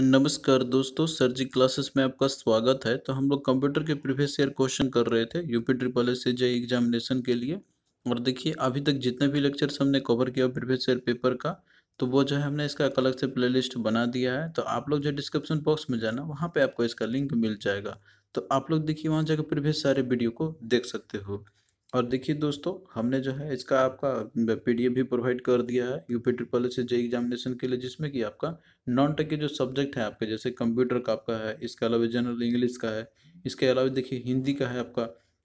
नमस्कार दोस्तों सर जी क्लासेस में आपका स्वागत है तो हम लोग कंप्यूटर के प्रीवियस ईयर क्वेश्चन कर रहे थे UP triple S G examination के लिए और देखिए अभी तक जितने भी लेक्चर्स हमने कवर किया प्रीवियस ईयर पेपर का तो वो जो है हमने इसका एक अलग से लिस्ट बना दिया है तो आप लोग जो डिस्क्रिप्शन बॉक्स में जाना वहाँ पर आपको इसका लिंक मिल जाएगा तो आप लोग देखिए वहाँ जाकर प्रीवियस सारे वीडियो को देख सकते हो और देखिए दोस्तों हमने जो है इसका आपका पीडीएफ भी प्रोवाइड कर दिया है UP triple S J examination के लिए जिसमें कि आपका नॉन टेक के जो सब्जेक्ट है आपके जैसे कंप्यूटर का आपका है इसके अलावा जनरल इंग्लिश का है इसके अलावा देखिए हिंदी का है आपका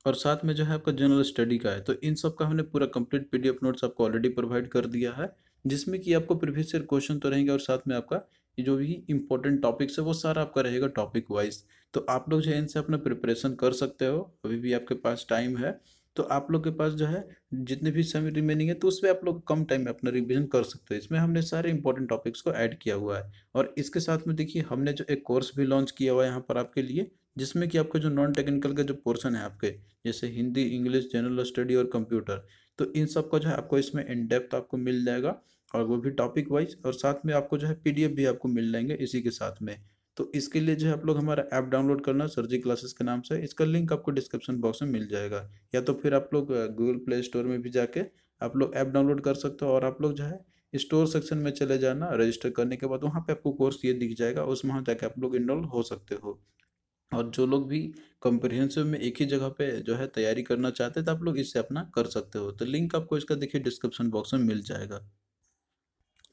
और साथ में जो है आपका जनरल स्टडी का है तो इन सब का हमने पूरा कंप्लीट पीडीएफ नोट्स आपको ऑलरेडी प्रोवाइड कर दिया है जिसमें कि आपको प्रीवियस ईयर क्वेश्चन तो रहेंगे और साथ में आपका जो भी इंपॉर्टेंट टॉपिक्स है वो सारा आपका रहेगा टॉपिक वाइज तो आप लोग जो है इनसे अपना प्रिपरेशन कर सकते हो अभी भी आपके पास टाइम है तो आप लोग के पास जो है जितने भी समय रिमेनिंग है तो उसमें आप लोग कम टाइम में अपना रिविजन कर सकते हो इसमें हमने सारे इंपॉर्टेंट टॉपिक्स को ऐड किया हुआ है और इसके साथ में देखिए हमने जो एक कोर्स भी लॉन्च किया हुआ है यहाँ पर आपके लिए जिसमें कि आपके जो नॉन टेक्निकल का जो पोर्सन है आपके जैसे हिंदी इंग्लिश जनरल स्टडी और कंप्यूटर तो इन सब का जो है आपको इसमें इन डेप्थ आपको मिल जाएगा और वो भी टॉपिक वाइज और साथ में आपको जो है पीडीएफ भी आपको मिल जाएंगे इसी के साथ में तो इसके लिए जो है आप लोग हमारा ऐप डाउनलोड करना सर्जी क्लासेस के नाम से इसका लिंक आपको डिस्क्रिप्शन बॉक्स में मिल जाएगा या तो फिर आप लोग गूगल प्ले स्टोर में भी जाके आप लोग ऐप डाउनलोड कर सकते हो और आप लोग जो है स्टोर सेक्शन में चले जाना रजिस्टर करने के बाद वहाँ पे आपको कोर्स ये दिख जाएगा उसमें वहाँ जाके आप लोग इनरोल हो सकते हो और जो लोग भी कॉम्प्रिहेंसिव में एक ही जगह पे जो है तैयारी करना चाहते हैं तो आप लोग इससे अपना कर सकते हो तो लिंक आपको इसका देखिए डिस्क्रिप्शन बॉक्स में मिल जाएगा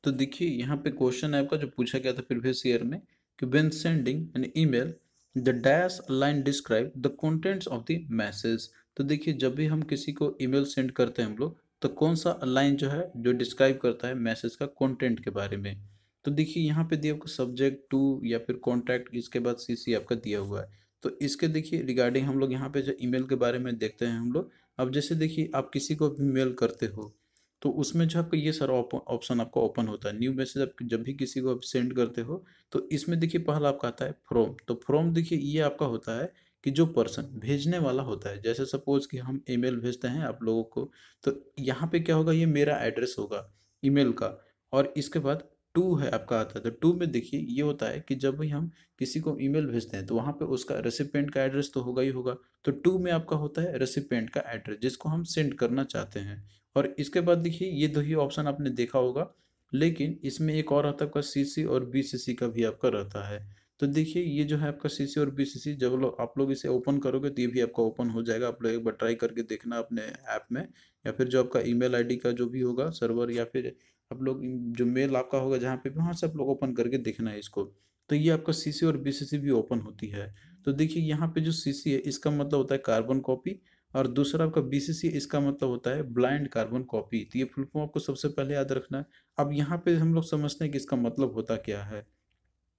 तो देखिए यहाँ पे क्वेश्चन आपका जो पूछा गया था प्रीवियस ईयर में when sending an email the dash line describe the contents of the message तो देखिए जब भी हम किसी को ईमेल सेंड करते हैं हम लोग तो कौन सा लाइन जो है जो डिस्क्राइब करता है मैसेज का कंटेंट के बारे में तो देखिए यहाँ पे दिया आपको सब्जेक्ट टू या फिर कॉन्टैक्ट इसके बाद सीसी आपका दिया हुआ है तो इसके देखिए रिगार्डिंग हम लोग यहाँ पे जो ईमेल के बारे में देखते हैं हम लोग अब जैसे देखिए आप किसी को भी मेल करते हो तो उसमें जो आपका ये सारा ऑप्शन आपका ओपन होता है न्यू मैसेज आप जब भी किसी को आप सेंड करते हो तो इसमें देखिए पहला आपका आता है फ्रॉम तो फ्रॉम देखिए ये आपका होता है कि जो पर्सन भेजने वाला होता है जैसे सपोज कि हम ईमेल भेजते हैं आप लोगों को तो यहाँ पे क्या होगा ये मेरा एड्रेस होगा ईमेल का और इसके बाद टू है आपका आता है तो टू में देखिए ये होता है कि जब भी हम किसी को ईमेल भेजते हैं तो वहाँ पे उसका रेसिपेंट का एड्रेस तो होगा ही होगा तो टू में आपका होता है रेसिपेंट का एड्रेस जिसको हम सेंड करना चाहते हैं और इसके बाद देखिए ये दो ही ऑप्शन आपने देखा होगा लेकिन इसमें एक और आता है आपका सी और बी का भी आपका रहता है तो देखिए ये जो है आपका सी और बी जब लोग आप लोग इसे ओपन करोगे तो ये भी आपका ओपन हो जाएगा आप लोग एक बार ट्राई करके देखना अपने ऐप में या फिर जो आपका ईमेल आईडी का जो भी होगा सर्वर या फिर आप लोग जो मेल आपका होगा जहाँ पे भी वहाँ से आप लोग ओपन करके देखना है इसको तो ये आपका सी और बी भी ओपन होती है तो देखिए यहाँ पे जो सी है इसका मतलब होता है कार्बन कॉपी और दूसरा आपका बी इसका मतलब होता है ब्लाइंड कार्बन कॉपी तो ये फुल फॉर्म आपको सबसे पहले याद रखना है अब यहाँ पे हम लोग समझते हैं कि इसका मतलब होता क्या है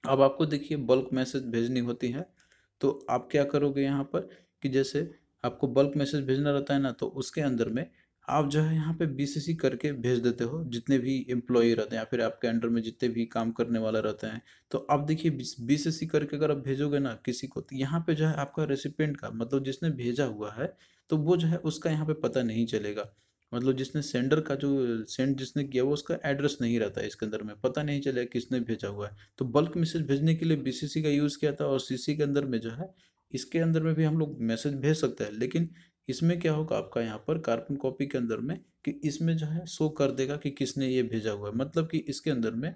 अब आपको देखिए बल्क मैसेज भेजनी होती है तो आप क्या करोगे यहाँ पर कि जैसे आपको बल्क मैसेज भेजना रहता है ना तो उसके अंदर में आप जो है यहाँ पे बी करके भेज देते हो जितने भी एम्प्लॉयी रहते हैं या फिर आपके अंडर में जितने भी काम करने वाला रहते हैं तो आप देखिए बी करके अगर आप भेजोगे ना किसी को तो यहाँ पे जो है आपका रेसिपेंट का मतलब जिसने भेजा हुआ है तो वो जो है उसका यहाँ पे पता नहीं चलेगा मतलब जिसने सेंडर का जो सेंड जिसने किया वो उसका एड्रेस नहीं रहता है इसके अंदर में पता नहीं चलेगा किसने भेजा हुआ है तो बल्क मैसेज भेजने के लिए बी का यूज़ किया था और सी के अंदर में जो है इसके अंदर में भी हम लोग मैसेज भेज सकते हैं लेकिन इसमें क्या होगा आपका यहाँ पर कार्बन कॉपी के अंदर में कि इसमें जो है शो कर देगा कि किसने ये भेजा हुआ है मतलब कि इसके अंदर में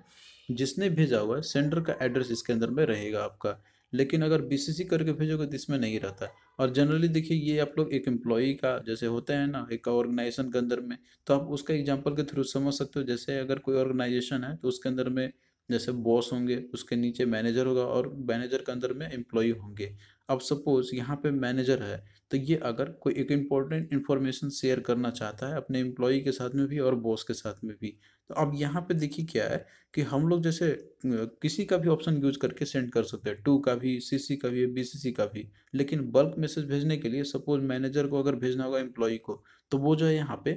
जिसने भेजा हुआ है सेंडर का एड्रेस इसके अंदर में रहेगा आपका लेकिन अगर बीसीसी करके भेजोगे तो इसमें नहीं रहता है और जनरली देखिए ये आप लोग एक एम्प्लॉई का जैसे होता है ना एक ऑर्गेनाइजेशन के अंदर में तो आप उसका एग्जाम्पल के थ्रू समझ सकते हो जैसे अगर कोई ऑर्गेनाइजेशन है तो उसके अंदर में जैसे बॉस होंगे उसके नीचे मैनेजर होगा और मैनेजर के अंदर में एम्प्लॉई होंगे अब सपोज यहाँ पे मैनेजर है तो ये अगर कोई एक इम्पॉर्टेंट इन्फॉर्मेशन शेयर करना चाहता है अपने एम्प्लॉई के साथ में भी और बॉस के साथ में भी तो अब यहाँ पे देखिए क्या है कि हम लोग जैसे किसी का भी ऑप्शन यूज करके सेंड कर सकते हैं टू का भी सीसी का भी बीसीसी का भी लेकिन बल्क मैसेज भेजने के लिए सपोज मैनेजर को अगर भेजना होगा एम्प्लॉय को तो वो जो है यहाँ पे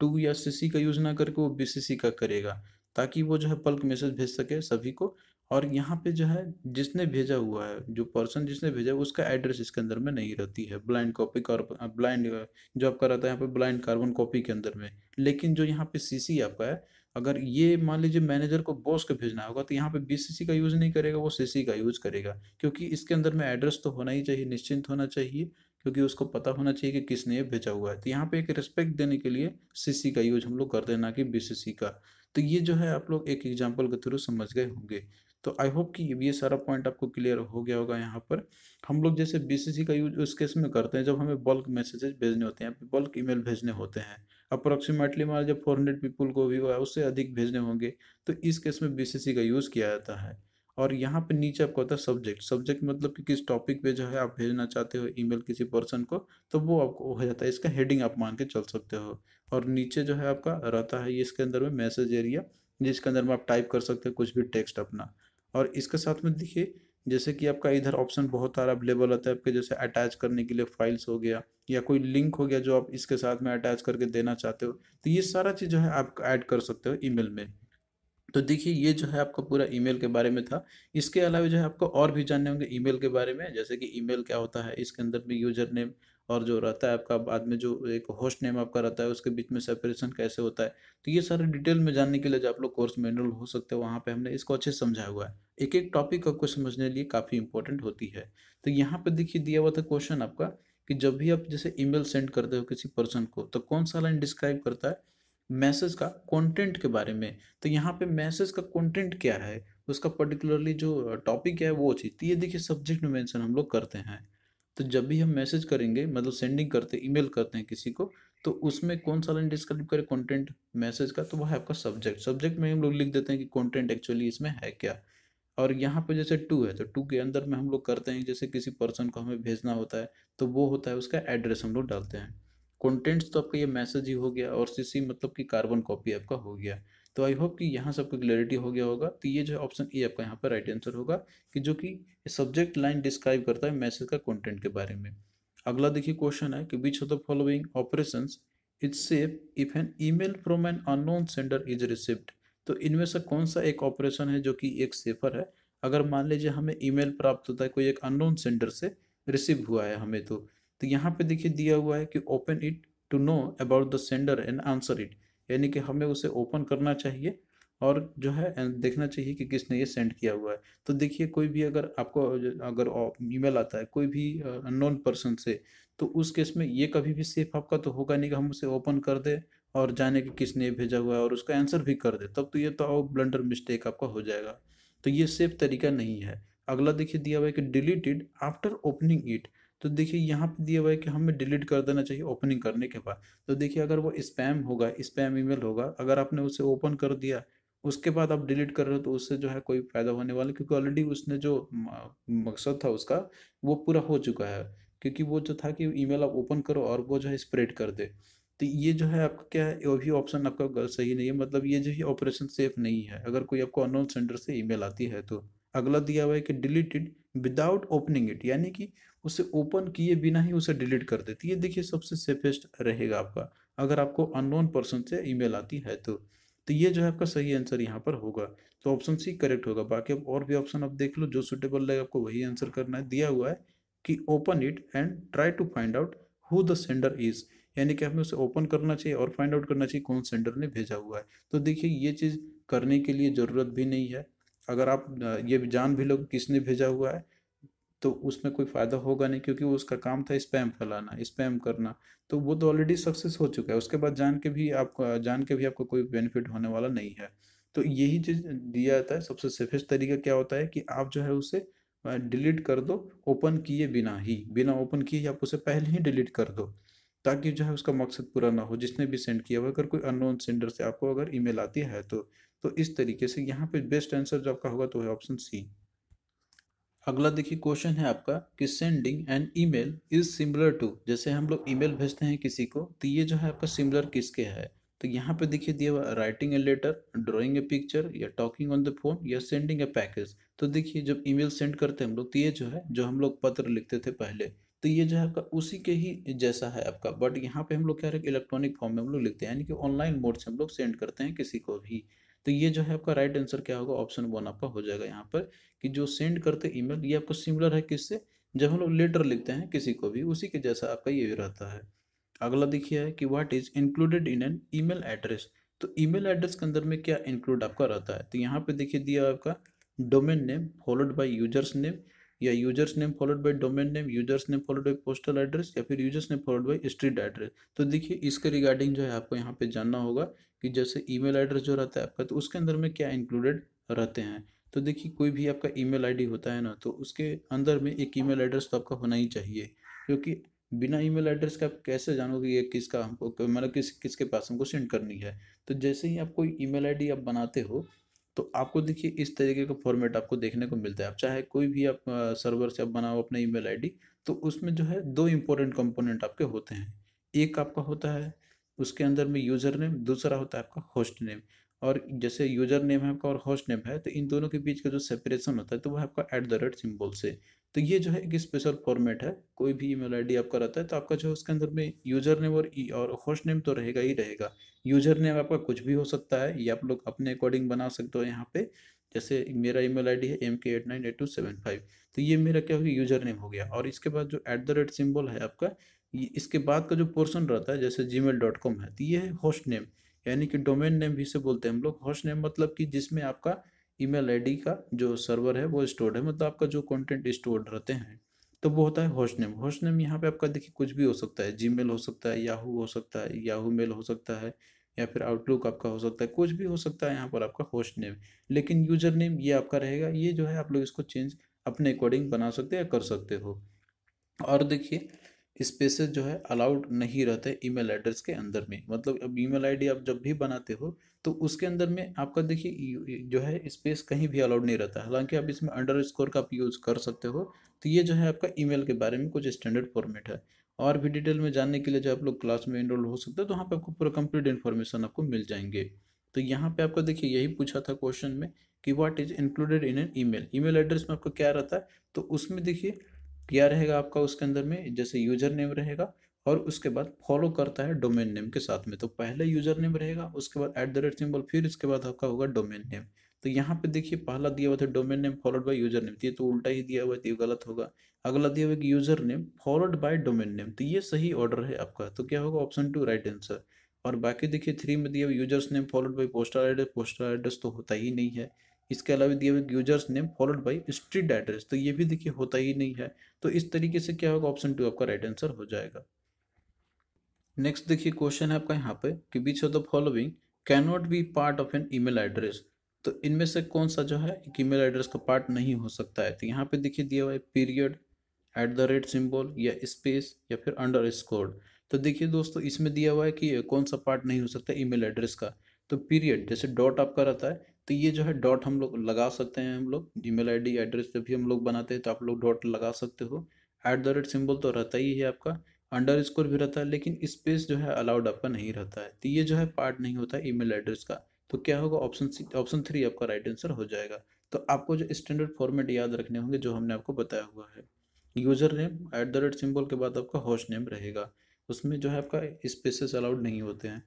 टू या सीसी का यूज ना करके वो बीसीसी का करेगा ताकि वो जो है बल्क मैसेज भेज सके सभी को और यहाँ पे जो है जिसने भेजा हुआ है जो पर्सन जिसने भेजा उसका एड्रेस इसके अंदर में नहीं रहती है ब्लाइंड कॉपी ब्लाइंड जो आपका रहता है यहाँ पे ब्लाइंड कार्बन कॉपी के अंदर में लेकिन जो यहाँ पे सीसी आपका है अगर ये मान लीजिए मैनेजर को बॉस को भेजना होगा तो यहाँ पे बीसीसी का यूज़ नहीं करेगा वो सीसी का यूज़ करेगा क्योंकि इसके अंदर में एड्रेस तो होना ही चाहिए निश्चिंत होना चाहिए क्योंकि उसको पता होना चाहिए कि किसने ये भेजा हुआ है तो यहाँ पे एक रिस्पेक्ट देने के लिए सीसी का यूज हम लोग करते हैं ना कि बीसीसी का तो ये जो है आप लोग एक एग्जाम्पल के थ्रू समझ गए होंगे तो आई होप कि ये सारा पॉइंट आपको क्लियर हो गया होगा यहाँ पर हम लोग जैसे बी का यूज उस केस में करते हैं जब हमें बल्क मैसेजेस भेजने होते हैं बल्क ईमेल भेजने होते हैं अप्रोक्सीमेटली मान जब फोर हंड्रेड पीपल को भी उससे अधिक भेजने होंगे तो इस केस में बी का यूज़ किया जाता है और यहाँ पे नीचे आपको होता है सब्जेक्ट सब्जेक्ट मतलब कि किस टॉपिक पे जो है आप भेजना चाहते हो ईमेल किसी पर्सन को तो वो आपको हो जाता है इसका हेडिंग आप मान के चल सकते हो और नीचे जो है आपका रहता है इसके अंदर में मैसेज एरिया जिसके अंदर में आप टाइप कर सकते हो कुछ भी टेक्स्ट अपना और इसके साथ में देखिए जैसे कि आपका इधर ऑप्शन बहुत सारा अवेलेबल होता है आपके जैसे अटैच करने के लिए फाइल्स हो गया या कोई लिंक हो गया जो आप इसके साथ में अटैच करके देना चाहते हो तो ये सारा चीज़ जो है आप ऐड कर सकते हो ईमेल में तो देखिए ये जो है आपका पूरा ईमेल के बारे में था इसके अलावा जो है आपको और भी जानने होंगे ईमेल के बारे में जैसे कि ईमेल क्या होता है इसके अंदर में यूजर नेम और जो रहता है आपका बाद में जो एक होस्ट नेम आपका रहता है उसके बीच में सेपरेशन कैसे होता है तो ये सारे डिटेल में जानने के लिए जो आप लोग कोर्स में एनरोल हो सकते हो वहाँ पे हमने इसको अच्छे से समझाया हुआ है एक एक टॉपिक आपको समझने लिए काफ़ी इंपॉर्टेंट होती है तो यहाँ पर देखिए दिया हुआ था क्वेश्चन आपका कि जब भी आप जैसे ईमेल सेंड करते हो किसी पर्सन को तो कौन सा लाइन डिस्क्राइब करता है मैसेज का कंटेंट के बारे में तो यहाँ पे मैसेज का कंटेंट क्या है उसका पर्टिकुलरली जो टॉपिक है वो चीज़ तो ये देखिए सब्जेक्ट में मेंशन हम लोग करते हैं तो जब भी हम मैसेज करेंगे मतलब सेंडिंग करते ईमेल करते हैं किसी को तो उसमें कौन सा लाइन डिस्क्राइब करें कंटेंट मैसेज का तो वह है आपका सब्जेक्ट सब्जेक्ट में हम लोग लिख देते हैं कि कंटेंट एक्चुअली इसमें है क्या और यहाँ पे जैसे टू है तो टू के अंदर में हम लोग करते हैं जैसे किसी पर्सन को हमें भेजना होता है तो वो होता है उसका एड्रेस हम लोग डालते हैं कंटेंट्स तो आपका ये मैसेज ही हो गया और सी मतलब कि कार्बन कॉपी आपका हो गया तो आई होप कि यहाँ से आपको क्लियरिटी हो गया होगा तो ये जो है ऑप्शन ए आपका यहाँ पर राइट आंसर होगा कि जो कि सब्जेक्ट लाइन डिस्क्राइब करता है मैसेज का कंटेंट के बारे में अगला देखिए क्वेश्चन है कि which of the following operation it's safe if an email from an unknown sender is received तो इनमें से कौन सा एक ऑपरेशन है जो कि एक सेफर है अगर मान लीजिए हमें मेल प्राप्त होता है कोई एक अनोन सेंडर से रिसीव हुआ है हमें तो तो यहाँ पे देखिए दिया हुआ है कि open it to know about the sender and answer it यानी कि हमें उसे ओपन करना चाहिए और जो है देखना चाहिए कि किसने ये सेंड किया हुआ है तो देखिए कोई भी अगर आपको अगर ईमेल आता है कोई भी अननोन पर्सन से तो उस केस में ये कभी भी सेफ आपका तो होगा नहीं कि हम उसे ओपन कर दें और जाने कि किसने भेजा हुआ है और उसका आंसर भी कर दे तब तो ये तो आओ ब्लंडर मिस्टेक आपका हो जाएगा तो ये सेफ तरीका नहीं है अगला देखिए दिया हुआ है कि डिलीटेड आफ्टर ओपनिंग इट तो देखिए यहाँ पे दिया हुआ है कि हमें डिलीट कर देना चाहिए ओपनिंग करने के बाद तो देखिए अगर वो स्पैम होगा स्पैम ईमेल होगा अगर आपने उसे ओपन कर दिया उसके बाद आप डिलीट कर रहे हो तो उससे जो है कोई फ़ायदा होने वाला क्योंकि ऑलरेडी उसने जो मकसद था उसका वो पूरा हो चुका है क्योंकि वो जो था कि ईमेल आप ओपन करो और वो जो है स्प्रेड कर दे तो ये जो है आपका क्या है वो भी ऑप्शन आपका गलत सही नहीं है मतलब ये जो है ऑपरेशन सेफ नहीं है अगर कोई आपको अनोन सेंडर से ईमेल आती है तो अगला दिया हुआ है कि डिलीटेड विदाउट ओपनिंग इट यानी कि उसे ओपन किए बिना ही उसे डिलीट कर देती है देखिए सबसे सेफेस्ट रहेगा आपका अगर आपको अननोन पर्सन से ईमेल आती है तो तो ये जो है आपका सही आंसर यहाँ पर होगा तो ऑप्शन सी करेक्ट होगा बाकी अब और भी ऑप्शन आप देख लो जो सुटेबल लगे आपको वही आंसर करना है दिया हुआ है कि open it and try to find out who the sender is यानी कि हमें उसे ओपन करना चाहिए और फाइंड आउट करना चाहिए कौन सेंडर ने भेजा हुआ है तो देखिए ये चीज़ करने के लिए ज़रूरत भी नहीं है अगर आप ये जान भी लोग किसने भेजा हुआ है तो उसमें कोई फ़ायदा होगा नहीं क्योंकि वो उसका काम था स्पैम फैलाना स्पैम करना तो वो तो ऑलरेडी सक्सेस हो चुका है उसके बाद जान के भी आपको जान के भी आपको कोई बेनिफिट होने वाला नहीं है तो यही चीज़ दिया जाता है सबसे सेफेस्ट तरीका क्या होता है कि आप जो है उसे डिलीट कर दो ओपन किए बिना ही बिना ओपन किए आप उसे पहले ही डिलीट कर दो ताकि जो है उसका मकसद पूरा ना हो जिसने भी सेंड किया हो अगर कोई अननोन सेंडर से आपको अगर ईमेल आती है तो तो इस तरीके से यहाँ पे बेस्ट आंसर जो आपका होगा तो है ऑप्शन सी अगला देखिए क्वेश्चन है आपका कि sending an email is similar to जैसे हम लोग ईमेल भेजते हैं किसी को तो ये जो है आपका सिमिलर किसके है तो यहाँ पे देखिए दिया हुआ writing a letter drawing a picture या टॉकिंग ऑन द फोन या सेंडिंग ए पैकेज तो देखिए जब ईमेल सेंड करते हैं हम लोग तो ये जो है जो हम लोग पत्र लिखते थे पहले तो ये जो है आपका उसी के ही जैसा है आपका बट यहाँ पे हम लोग क्या है इलेक्ट्रॉनिक फॉर्म में हम लोग लिखते हैं यानी कि ऑनलाइन मोड से हम लोग सेंड करते हैं किसी को भी तो ये जो है आपका राइट आंसर क्या होगा ऑप्शन वन आपका हो जाएगा यहाँ पर कि जो सेंड करते ईमेल ये आपको सिमिलर है किससे जब हम लोग लेटर लिखते हैं किसी को भी उसी के जैसा आपका ये भी रहता है अगला देखिए है कि what is included in an email address तो ईमेल एड्रेस के अंदर में क्या इंक्लूड आपका रहता है तो यहाँ पे देखिए दिया आपका domain name followed by users name या users name followed by domain name users name followed by postal address या फिर users name followed by street address तो देखिए इसके रिगार्डिंग जो है आपको यहाँ पे जानना होगा कि जैसे ईमेल एड्रेस जो रहता है आपका तो उसके अंदर में क्या इंक्लूडेड रहते हैं तो देखिए कोई भी आपका ईमेल आईडी होता है ना तो उसके अंदर में एक ईमेल एड्रेस तो आपका होना ही चाहिए क्योंकि बिना ईमेल एड्रेस का आप कैसे जानोगे ये किसका हमको मतलब किस किसके पास हमको सेंड करनी है तो जैसे ही आप कोई ईमेल आईडी आप बनाते हो तो आपको देखिए इस तरीके का फॉर्मेट आपको देखने को मिलता है आप चाहे कोई भी आप सर्वर से आप बनाओ अपना ईमेल आईडी तो उसमें जो है दो इम्पोर्टेंट कंपोनेंट आपके होते हैं एक आपका होता है उसके अंदर में यूज़र नेम दूसरा होता है आपका होस्ट नेम और जैसे यूज़र नेम है आपका और होस्ट नेम है तो इन दोनों के बीच का जो सेपरेशन होता है तो वो आपका एट द रेट सिम्बल से तो ये जो है एक स्पेशल फॉर्मेट है कोई भी ईमेल आईडी आपका रहता है तो आपका जो है उसके अंदर में यूज़र नेम और e- और होस्ट नेम तो रहेगा ही रहेगा यूज़र नेम आपका कुछ भी हो सकता है ये आप लोग अपने अकॉर्डिंग बना सकते हो यहाँ पे जैसे मेरा ईमेल आईडी है M K at nine at two seven five तो ये मेरा क्या हो गया यूज़र नेम हो गया और इसके बाद जो एट द रेट सिम्बल है आपका इसके बाद का जो पोर्सन रहता है जैसे जी मेल डॉट कॉम है तो ये है होस्ट नेम यानी कि डोमेन नेम भी से बोलते हैं हम लोग होस्ट नेम मतलब कि जिसमें आपका ईमेल आईडी का जो सर्वर है वो स्टोर्ड है मतलब आपका जो कंटेंट स्टोर्ड रहते हैं तो वो होता है होस्ट नेम होस्ट नेम यहाँ पे आपका देखिए कुछ भी हो सकता है जी हो सकता है याहू हो सकता है याहू मेल हो सकता है या फिर आउटलुक आपका हो सकता है कुछ भी हो सकता है यहाँ पर आपका होस्ट नेम लेकिन यूजर नेम ये आपका रहेगा ये जो है आप लोग इसको चेंज अपने अकॉर्डिंग बना सकते हैं या कर सकते हो और देखिए स्पेसेस जो है अलाउड नहीं रहते ईमेल एड्रेस के अंदर में मतलब अब ईमेल आईडी आप जब भी बनाते हो तो उसके अंदर में आपका देखिए जो है स्पेस कहीं भी अलाउड नहीं रहता हालांकि आप इसमें अंडर स्कोर का आप यूज़ कर सकते हो तो ये जो है आपका ईमेल के बारे में कुछ स्टैंडर्ड फॉर्मेट है और भी डिटेल में जानने के लिए जो आप लोग क्लास में इनरोल हो सकते हो तो वहाँ पर आपको पूरा कंप्लीट इन्फॉर्मेशन आपको मिल जाएंगे तो यहाँ पर आपको देखिए यही पूछा था क्वेश्चन में कि what is included in an email email address में आपका क्या रहता है तो उसमें देखिए क्या रहेगा आपका उसके अंदर में जैसे यूजर नेम रहेगा और उसके बाद फॉलो करता है डोमेन नेम के साथ में तो पहले यूजर नेम रहेगा उसके बाद एट द रेट सिंबल फिर इसके बाद आपका होगा डोमेन नेम तो यहाँ पे देखिए पहला दिया हुआ था domain name followed by user name ये तो उल्टा ही दिया हुआ है तो गलत होगा अगला दिया हुआ कि user name followed by domain name तो ये सही ऑर्डर है आपका तो क्या होगा ऑप्शन टू राइट आंसर और बाकी देखिए थ्री में दिया हुआ users name followed by poster address poster address तो होता ही नहीं है इसके अलावा दिए हुए users name followed by street address तो ये भी देखिए होता ही नहीं है तो इस तरीके से क्या होगा ऑप्शन टू आपका राइट आंसर हो जाएगा नेक्स्ट देखिए क्वेश्चन है आपका यहाँ पे कि which of the following can not be part of an email address तो इनमें से कौन सा जो है एक ईमेल एड्रेस का पार्ट नहीं हो सकता है तो यहाँ पे देखिए दिया हुआ है period at the rate symbol या स्पेस या फिर अंडर स्कोर्ड तो देखिए दोस्तों इसमें दिया हुआ है कि कौन सा पार्ट नहीं हो सकता ईमेल एड्रेस का तो पीरियड जैसे डॉट आपका रहता है तो ये जो है डॉट हम लोग लगा सकते हैं हम लोग जी मेल एड्रेस जब भी हम लोग बनाते हैं तो आप लोग डॉट लगा सकते हो ऐट द रेट सिम्बल तो रहता ही है आपका अंडर स्कोर भी रहता है लेकिन स्पेस जो है अलाउड आपका नहीं रहता है तो ये जो है पार्ट नहीं होता है ईमेल एड्रेस का तो क्या होगा ऑप्शन ऑप्शन थ्री आपका राइट आंसर हो जाएगा तो आपको जो स्टैंडर्ड फॉर्मेट याद रखने होंगे जो हमने आपको बताया हुआ है user name at the rate symbol के बाद आपका हॉश नेम रहेगा उसमें जो है आपका स्पेसेस अलाउड नहीं होते हैं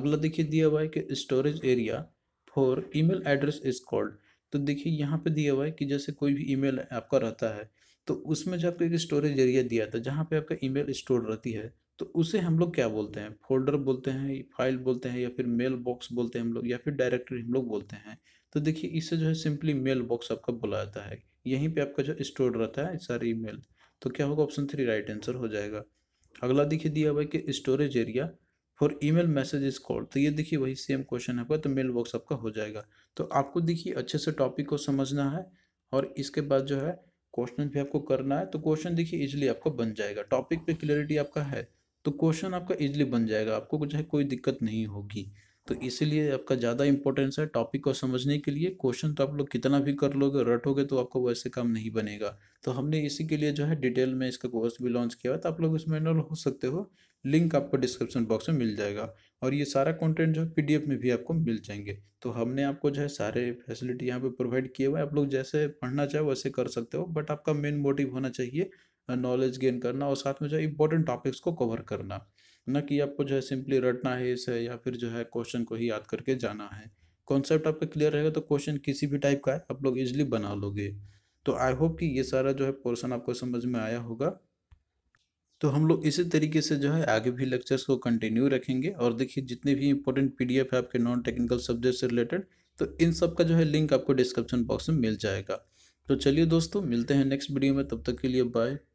अगला देखिए दिया हुआ है कि storage area for email address is called तो देखिए यहाँ पे दिया हुआ है कि जैसे कोई भी ईमेल आपका रहता है तो उसमें जो आपको एक स्टोरेज एरिया दिया था जहाँ पे आपका ईमेल स्टोर रहती है तो उसे हम लोग क्या बोलते हैं फोल्डर बोलते हैं फाइल बोलते हैं या फिर मेल बॉक्स बोलते हैं हम लोग या फिर डायरेक्टरी हम लोग बोलते हैं तो देखिए इससे जो है सिंपली मेल बॉक्स आपका बोला जाता है यहीं पे आपका जो स्टोर रहता है सारे ईमेल तो क्या होगा ऑप्शन थ्री राइट आंसर हो जाएगा अगला देखिए दिया हुआ है कि storage area for email message is called तो ये देखिए वही सेम क्वेश्चन आपका तो मेल बॉक्स आपका हो जाएगा तो आपको देखिए अच्छे से टॉपिक को समझना है और इसके बाद जो है क्वेश्चन भी आपको करना है तो क्वेश्चन देखिए इजिली आपका बन जाएगा टॉपिक पे क्लियरिटी आपका है तो क्वेश्चन आपका इजिली बन जाएगा आपको जो है कोई दिक्कत नहीं होगी तो इसीलिए आपका ज़्यादा इंपॉर्टेंस है टॉपिक को समझने के लिए क्वेश्चन तो आप लोग कितना भी कर लोगे रटोगे तो आपको वैसे काम नहीं बनेगा तो हमने इसी के लिए जो है डिटेल में इसका कोर्स भी लॉन्च किया है तो आप लोग इसमें इनरोल हो सकते हो लिंक आपको डिस्क्रिप्शन बॉक्स में मिल जाएगा और ये सारा कंटेंट जो है पी में भी आपको मिल जाएंगे तो हमने आपको जो है सारे फैसिलिटी यहाँ पे प्रोवाइड किए हुए हैं आप लोग जैसे पढ़ना चाहे वैसे कर सकते हो बट आपका मेन मोटिव होना चाहिए नॉलेज गेन करना और साथ में जो है इंपॉर्टेंट टॉपिक्स को कवर करना न कि आपको जो है सिंपली रटना है इसे या फिर जो है क्वेश्चन को ही याद करके जाना है कॉन्सेप्ट आपका क्लियर रहेगा तो क्वेश्चन किसी भी टाइप का है आप लोग इजिली बना लोगे तो आई होप कि ये सारा जो है पोर्सन आपको समझ में आया होगा तो हम लोग इसी तरीके से जो है आगे भी लेक्चर्स को कंटिन्यू रखेंगे और देखिए जितने भी इंपॉर्टेंट एफ है आपके नॉन टेक्निकल सब्जेक्ट से रिलेटेड तो इन सब का जो है लिंक आपको डिस्क्रिप्शन बॉक्स में मिल जाएगा तो चलिए दोस्तों मिलते हैं नेक्स्ट वीडियो में तब तक के लिए बाय